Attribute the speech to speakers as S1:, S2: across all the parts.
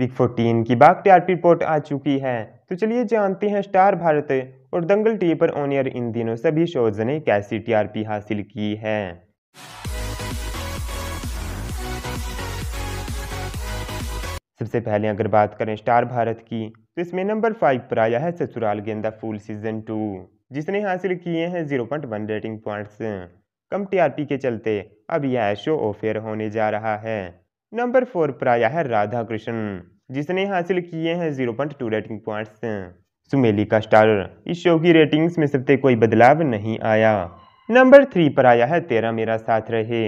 S1: week 14 की बाग TRP report आ चुकी है तो चलिए जानते हैं स्टार भारत और दंगल टी पर ऑनियर इन दिनों सभी शोज ने कैसी टीआरपी हासिल की है सबसे पहले अगर बात करें स्टार भारत की तो इसमें नंबर फाइव पर आया है ससुराल गेंदा फूल सीजन टू जिसने हासिल किए हैं zero point one rating points कम टीआरपी के चलते अब यह शो ऑफेयर होने जा रहा है नंबर फोर पर आया है राधा कृष्ण जिसने हासिल किए हैं zero point two rating points सुमेली का स्टार इस शो की रेटिंग्स में सबसे कोई बदलाव नहीं आया नंबर थ्री पर आया है तेरा मेरा साथ रहे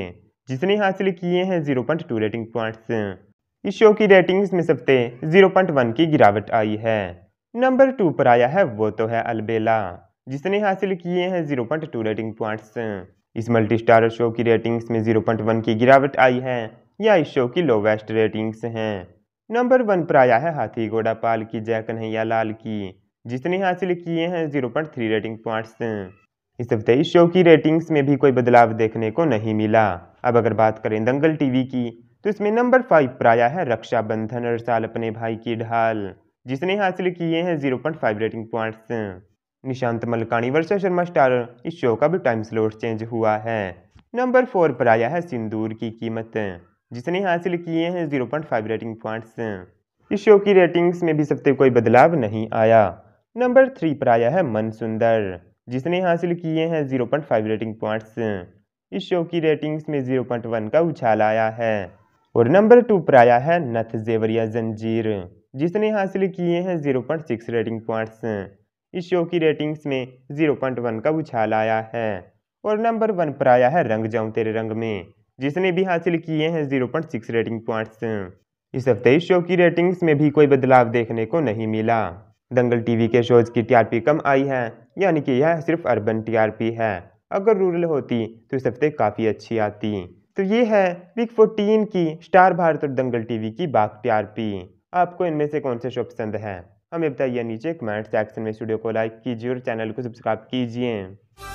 S1: जिसने हासिल किए हैं zero point two rating points इस शो की रेटिंग्स में सबसे जीरो पॉइंट वन की गिरावट आई है नंबर टू पर आया है वो तो है अलबेला जिसने हासिल किए हैं zero point two rating points इस मल्टी स्टार शो की रेटिंग्स में जीरो पॉइंट वन की गिरावट आई है या ईशो की लोवेस्ट रेटिंग्स हैं नंबर वन पर आया है हाथी घोड़ा पाल की जय कन्हैया लाल की जिसने हासिल किए हैं zero point three rating points इस हफ्ते इस शो की रेटिंग्स में भी कोई बदलाव देखने को नहीं मिला अब अगर बात करें दंगल टीवी की तो इसमें नंबर फाइव पर आया है रक्षाबंधन हर साल अपने भाई की ढाल जिसने हासिल किए हैं zero point five rating points Nishant Malkani Varsha Sharma star इस शो का भी टाइम स्लोट चेंज हुआ है नंबर फोर पर आया है सिंदूर की कीमत जिसने हासिल किए हैं zero point five rating points इस शो की रेटिंग्स में भी सबसे कोई बदलाव नहीं आया नंबर थ्री पर आया है मन सुंदर जिसने हासिल किए हैं zero point five rating points इस शो की रेटिंग्स में जीरो पॉइंट वन का उछाल आया है और नंबर टू पर आया है नथ जेवरिया जंजीर जिसने हासिल किए हैं zero point six rating points इस शो की रेटिंग्स में जीरो पॉइंट वन का उछाल आया है और नंबर वन पर आया है रंग जाऊँ तेरे रंग में जिसने भी हासिल किए हैं zero point six rating points इस हफ्ते इस शो की रेटिंग्स में भी कोई बदलाव देखने को नहीं मिला दंगल टीवी के शोज की टीआरपी कम आई है यानी कि यह सिर्फ अर्बन टीआरपी है अगर रूरल होती तो इस हफ्ते काफ़ी अच्छी आती तो ये है वीक फोर्टीन की स्टार भारत और दंगल टीवी की बाग टीआरपी आपको इनमें से कौन से शो पसंद है हमें बताइए नीचे कमेंट सेक्शन में स्टूडियो को लाइक कीजिए और चैनल को सब्सक्राइब कीजिए